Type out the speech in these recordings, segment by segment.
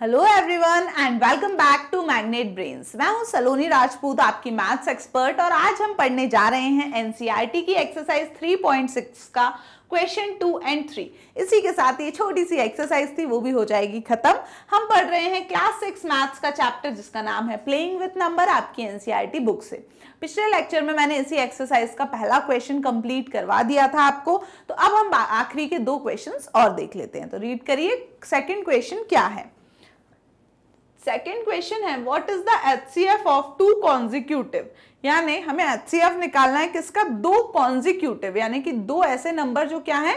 hello everyone and welcome back to Magnet Brains मैं हूं सलोनी राजपूत आपकी मैथ्स एक्सपर्ट और आज हम पढ़ने जा रहे हैं एनसीईआरटी e की एक्सरसाइज 3.6 का क्वेश्चन टू एंड थ्री इसी के साथ ये छोटी सी एक्सरसाइज थी वो भी हो जाएगी खत्म हम पढ़ रहे हैं क्लास सिक्स मैथ्स का चैप्टर जिसका नाम है प्लेइंग विथ नंबर आपकी एनसीईआरटी बुक e से पिछले लेक्चर में मैंने इसी एक्सरसाइज का पहला क्वेश्चन कंप्लीट करवा दिया था आपको तो अब हम आखिरी के दो क्वेश्चन और देख लेते हैं तो रीड करिए सेकेंड क्वेश्चन क्या है सेकेंड क्वेश्चन है what is the H of two consecutive यानी हमें एच निकालना है किसका दो कॉन्जिक्यूटिव यानी कि दो ऐसे नंबर जो क्या है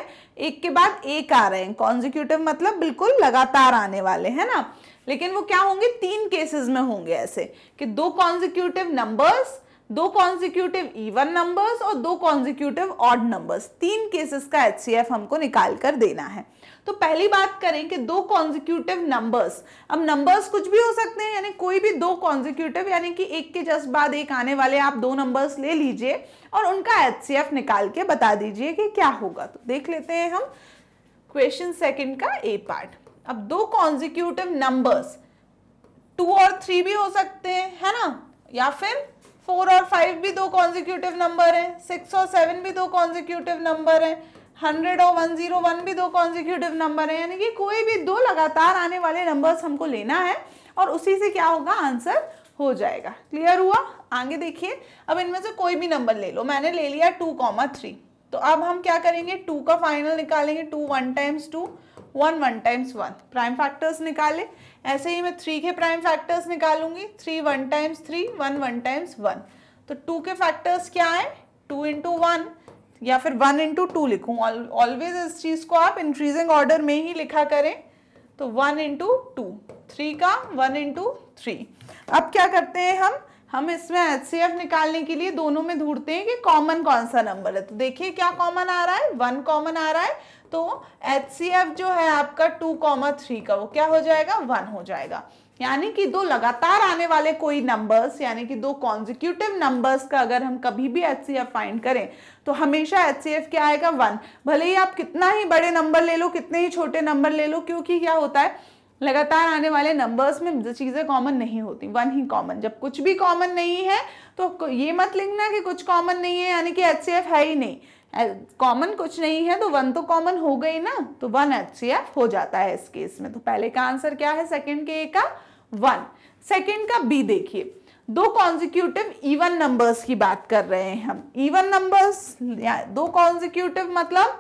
एक के बाद एक आ रहे हैं कॉन्जिक्यूटिव मतलब बिल्कुल लगातार आने वाले है ना लेकिन वो क्या होंगे तीन केसेस में होंगे ऐसे कि दो कॉन्जिक्यूटिव नंबर्स दो कॉन्जिक्यूटिव इवन नंबर्स और दो कॉन्जिक्यूटिव ऑड नंबर्स तीन केसेस का एच हमको निकाल कर देना है तो पहली बात करें कि दो कॉन्जिक्यूटिव नंबर्स अब नंबर्स कुछ भी हो सकते हैं यानी कोई भी दो कॉन्जिक्यूटिव यानी कि एक के जस्ट बाद एक आने वाले आप दो नंबर्स ले लीजिए और उनका एच निकाल के बता दीजिए कि क्या होगा तो देख लेते हैं हम क्वेश्चन सेकेंड का ए पार्ट अब दो कॉन्जिक्यूटिव नंबर्स टू और थ्री भी हो सकते हैं है ना या फिर फोर और फाइव भी दो कॉन्जिक्यूटिव नंबर हैं सिक्स और सेवन भी दो कॉन्जिक्यूटिव नंबर हैं हंड्रेड और वन जीरो वन भी दो कॉन्जिक्यूटिव नंबर हैं यानी कि कोई भी दो लगातार आने वाले नंबर्स हमको लेना है और उसी से क्या होगा आंसर हो जाएगा क्लियर हुआ आगे देखिए अब इनमें से कोई भी नंबर ले लो मैंने ले लिया टू कॉमा थ्री तो अब हम क्या करेंगे टू का फाइनल निकालेंगे two one times two one one times one prime factors निकाले ऐसे ही मैं थ्री के प्राइम फैक्टर्स निकालूंगी three one times three one one times one तो टू के फैक्टर्स क्या है टू इंटू वन या फिर वन इंटू टू लिखूँ ऑलवेज इस चीज़ को आप इंक्रीजिंग ऑर्डर में ही लिखा करें तो वन इंटू टू थ्री का वन इंटू थ्री अब क्या करते हैं हम हम इसमें एच निकालने के लिए दोनों में ढूंढते हैं कि कॉमन कौन सा नंबर है तो देखिए क्या कॉमन आ रहा है वन कॉमन आ रहा है तो एच जो है आपका टू कॉमा थ्री का वो क्या हो जाएगा वन हो जाएगा यानी कि दो लगातार आने वाले कोई नंबर्स यानी कि दो कॉन्जिक्यूटिव नंबर्स का अगर हम कभी भी एच फाइंड करें तो हमेशा एच क्या आएगा वन भले ही आप कितना ही बड़े नंबर ले लो कितने ही छोटे नंबर ले लो क्योंकि क्या होता है लगातार आने वाले नंबर्स में चीज़ें कॉमन नहीं होती वन ही कॉमन जब कुछ भी कॉमन नहीं है तो ये मत लिखना कि कुछ कॉमन नहीं है यानी कि एच है ही नहीं कॉमन कुछ नहीं है तो वन तो कॉमन हो गई ना तो वन एच हो जाता है इस केस में तो पहले का आंसर क्या है सेकेंड के ए का वन सेकेंड का बी देखिए दो कॉन्जिक्यूटिव इवन नंबर्स की बात कर रहे हैं हम इवन नंबर्स दो कॉन्जिक्यूटिव मतलब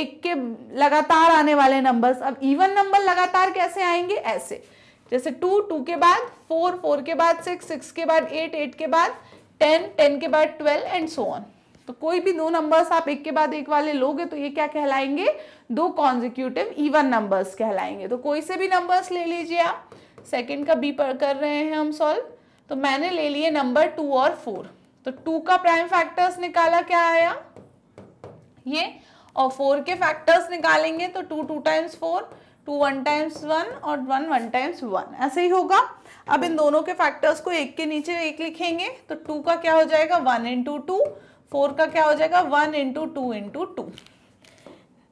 एक के लगातार आने वाले नंबर्स अब इवन नंबर लगातार कैसे आएंगे ऐसे जैसे टू टू के बाद फोर फोर के बाद सिक्स सिक्स के बाद एट एट के बाद टेन टेन के बाद ट्वेल्व एंड सो ऑन तो कोई भी दो नंबर्स आप एक के बाद एक वाले लोगे तो ये क्या कहलाएंगे दो कॉन्जिक्यूटिव इवन नंबर्स कहलाएंगे तो कोई से भी नंबर्स ले लीजिए आप सेकेंड का बी पर कर रहे हैं हम सॉल्व तो मैंने ले लिए नंबर टू और फोर तो टू का प्राइम फैक्टर्स निकाला क्या आया ये और फोर के फैक्टर्स निकालेंगे तो two two times four two one times one और वन वन टाइम्स वन ऐसे ही होगा अब इन दोनों के फैक्टर्स को एक के नीचे एक लिखेंगे तो टू का क्या हो जाएगा वन इंटू टू फोर का क्या हो जाएगा one into two into two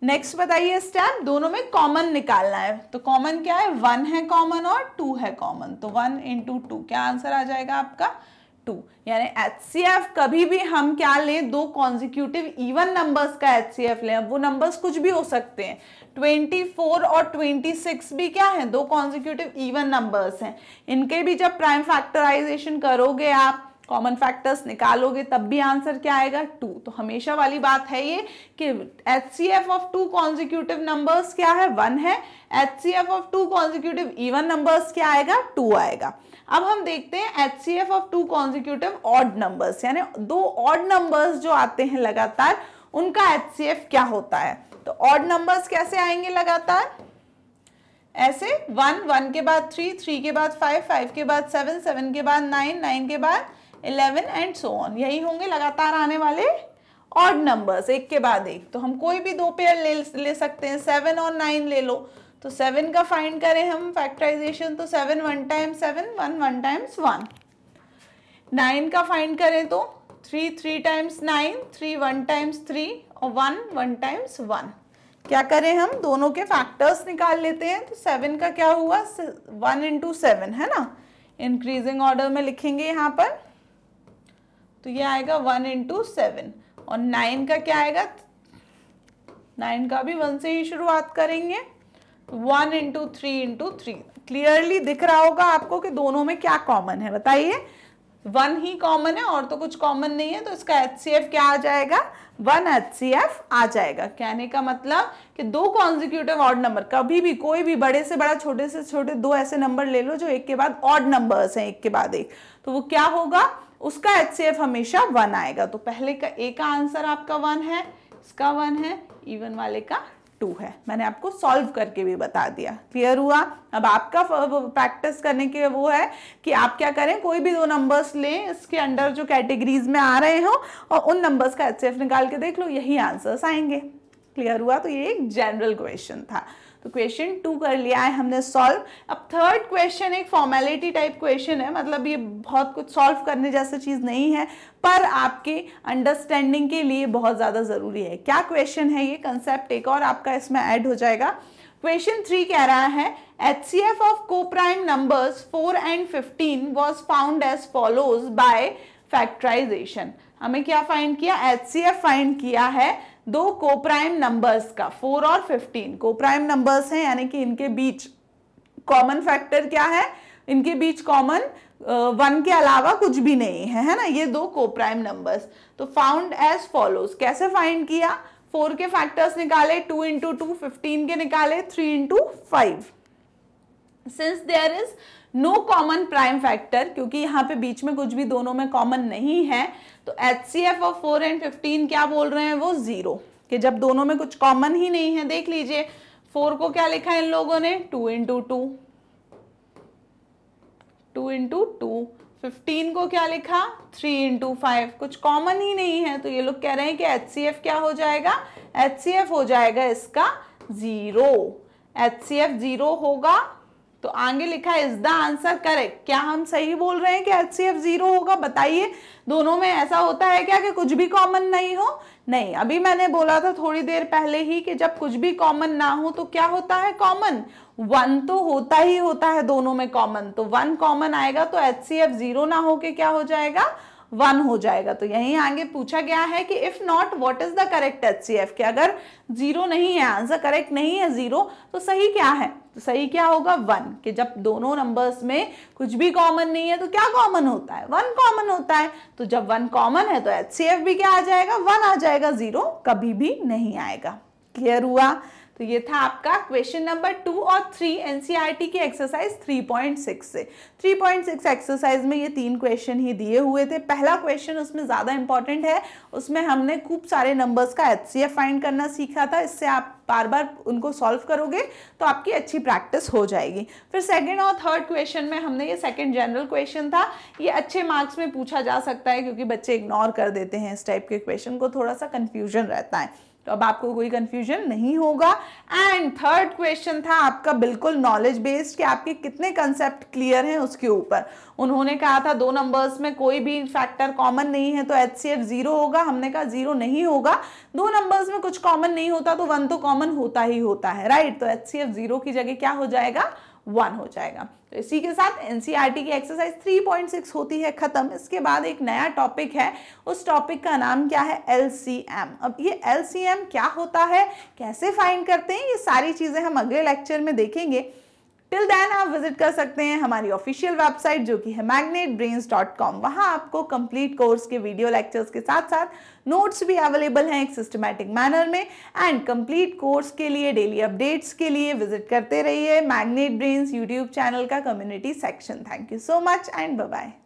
next बताइए स्टेप दोनों में कॉमन निकालना है तो कॉमन क्या है वन है कॉमन और टू है कॉमन तो वन इंटू टू क्या आंसर आ जाएगा आपका टू यानी एच सी एफ कभी भी हम क्या लें दो कॉन्जिक्यूटिव इवन नंबर्स का एच सी एफ लें वो नंबर्स कुछ भी हो सकते हैं 24 और 26 भी क्या है दो कॉन्जिक्यूटिव इवन नंबर्स हैं इनके भी जब प्राइम फैक्टराइजेशन करोगे आप कॉमन फैक्टर्स निकालोगे तब भी आंसर क्या आएगा टू तो हमेशा वाली बात है ये कि H C F of two consecutive numbers क्या है वन है H C F of two consecutive even numbers क्या आएगा टू आएगा अब हम देखते हैं H C F of two consecutive odd numbers यानी दो ऑड नंबर्स जो आते हैं लगातार उनका एच सी एफ क्या होता है तो ऑड नंबर्स कैसे आएंगे लगातार ऐसे वन वन के बाद थ्री थ्री के बाद फाइव फाइव के बाद सेवन सेवन के बाद नाइन नाइन के बाद इलेवन एंड सो ऑन यही होंगे लगातार आने वाले ऑड नंबर्स एक के बाद एक तो हम कोई भी दो पेयर ले ले सकते हैं सेवन और नाइन ले लो तो सेवन का फाइंड करें हम फैक्टराइजेशन तो seven one time seven one one times one nine का फाइंड करें तो three three times nine three one times three और वन वन टाइम्स वन क्या करें हम दोनों के फैक्टर्स निकाल लेते हैं तो सेवन का क्या हुआ वन इंटू सेवन है ना इंक्रीजिंग ऑर्डर में लिखेंगे यहाँ पर तो ये आएगा वन इंटू सेवन और नाइन का क्या आएगा नाइन का भी वन से ही शुरुआत करेंगे one into three into three clearly दिख रहा होगा आपको कि दोनों में क्या कॉमन है बताइए वन ही कॉमन है और तो कुछ कॉमन नहीं है तो इसका एच सी एफ क्या आ जाएगा वन एच सी एफ आ जाएगा कहने का मतलब कि दो कॉन्जिक्यूटिव ऑड नंबर कभी भी कोई भी बड़े से बड़ा छोटे से छोटे दो ऐसे नंबर ले लो जो एक के बाद ऑड नंबर्स हैं एक के बाद एक तो वो क्या होगा उसका एच हमेशा वन आएगा तो पहले का ए का आंसर आपका वन है इसका वन है इवन वाले का टू है मैंने आपको सॉल्व करके भी बता दिया क्लियर हुआ अब आपका प्रैक्टिस करने के वो है कि आप क्या करें कोई भी दो नंबर्स लें इसके अंडर जो कैटेगरीज में आ रहे हो और उन नंबर्स का एच निकाल के देख लो यही आंसर्स आएंगे क्लियर हुआ तो ये एक जनरल क्वेश्चन था तो क्वेश्चन टू कर लिया है हमने सॉल्व अब थर्ड क्वेश्चन एक फॉर्मेलिटी टाइप क्वेश्चन है मतलब ये बहुत कुछ सॉल्व करने जैसा चीज़ नहीं है पर आपके अंडरस्टैंडिंग के लिए बहुत ज़्यादा ज़रूरी है क्या क्वेश्चन है ये कंसेप्ट एक और आपका इसमें ऐड हो जाएगा क्वेश्चन थ्री कह रहा है H C F of coprime numbers four and fifteen was found as follows by factorization हमें क्या फाइंड किया एच सी एफ फाइंड किया है दो कोप्राइम नंबर्स का फोर और फिफ्टीन कोप्राइम नंबर्स हैं यानी कि इनके बीच कॉमन फैक्टर क्या है इनके बीच कॉमन वन के अलावा कुछ भी नहीं है है ना ये दो कोप्राइम नंबर्स तो फाउंड एज फॉलोज कैसे फाइंड किया फोर के फैक्टर्स निकाले टू इंटू टू फिफ्टीन के निकाले three into five since there is no common prime factor क्योंकि यहाँ पे बीच में कुछ भी दोनों में कॉमन नहीं है तो एच सी एफ और फोर एंड फिफ्टीन क्या बोल रहे हैं वो जीरो कि जब दोनों में कुछ कॉमन ही नहीं है देख लीजिए फोर को क्या लिखा है इन लोगों ने two into two two into two fifteen को क्या लिखा थ्री इंटू फाइव कुछ कॉमन ही नहीं है तो ये लोग कह रहे हैं कि एच सी एफ क्या हो जाएगा एच सी एफ हो जाएगा इसका zero H C F zero होगा तो आगे लिखा है इज द आंसर करेक्ट क्या हम सही बोल रहे हैं कि एच सी एफ जीरो होगा बताइए दोनों में ऐसा होता है क्या कि कुछ भी कॉमन नहीं हो नहीं अभी मैंने बोला था थोड़ी देर पहले ही कि जब कुछ भी कॉमन ना हो तो क्या होता है कॉमन वन तो होता ही होता है दोनों में कॉमन तो वन कॉमन आएगा तो एच सी एफ जीरो ना होके क्या हो जाएगा वन हो जाएगा तो यही आगे पूछा गया है कि if not what is the correct H C F के अगर जीरो नहीं है आंसर करेक्ट नहीं है जीरो तो सही क्या है तो सही क्या होगा वन कि जब दोनों नंबर्स में कुछ भी कॉमन नहीं है तो क्या कॉमन होता है वन कॉमन होता है तो जब वन कॉमन है तो एच भी क्या आ जाएगा वन आ जाएगा जीरो कभी भी नहीं आएगा क्लियर हुआ तो ये था आपका क्वेश्चन नंबर टू और थ्री एनसीईआरटी e की एक्सरसाइज 3.6 से 3.6 एक्सरसाइज में ये तीन क्वेश्चन ही दिए हुए थे पहला क्वेश्चन उसमें ज़्यादा इंपॉर्टेंट है उसमें हमने खूब सारे नंबर्स का एच फाइंड करना सीखा था इससे आप बार बार उनको सॉल्व करोगे तो आपकी अच्छी प्रैक्टिस हो जाएगी फिर सेकेंड और थर्ड क्वेश्चन में हमने ये सेकेंड जनरल क्वेश्चन था ये अच्छे मार्क्स में पूछा जा सकता है क्योंकि बच्चे इग्नोर कर देते हैं इस टाइप के क्वेश्चन को थोड़ा सा कन्फ्यूजन रहता है तो अब आपको कोई कंफ्यूजन नहीं होगा एंड थर्ड क्वेश्चन था आपका बिल्कुल नॉलेज बेस्ड कि आपके कितने कंसेप्ट क्लियर हैं उसके ऊपर उन्होंने कहा था दो नंबर्स में कोई भी फैक्टर कॉमन नहीं है तो एच सी एफ जीरो होगा हमने कहा जीरो नहीं होगा दो नंबर्स में कुछ कॉमन नहीं होता तो वन तो कॉमन होता ही होता है राइट तो एच सी एफ जीरो की जगह क्या हो जाएगा वन हो जाएगा तो इसी के साथ एनसीईआरटी e की एक्सरसाइज 3.6 होती है ख़त्म इसके बाद एक नया टॉपिक है उस टॉपिक का नाम क्या है एलसीएम अब ये एलसीएम क्या होता है कैसे फाइंड करते हैं ये सारी चीज़ें हम अगले लेक्चर में देखेंगे टिल देन आप विजिट कर सकते हैं हमारी ऑफिशियल वेबसाइट जो कि है मैग्नेट ब्रेन्स डॉट कॉम वहाँ आपको कंप्लीट कोर्स के वीडियो लेक्चर्स के साथ साथ नोट्स भी अवेलेबल हैं एक सिस्टमेटिक मैनर में एंड कंप्लीट कोर्स के लिए डेली अपडेट्स के लिए विजिट करते रहिए मैग्नेट ब्रेन्स यूट्यूब चैनल का community section thank you so much and bye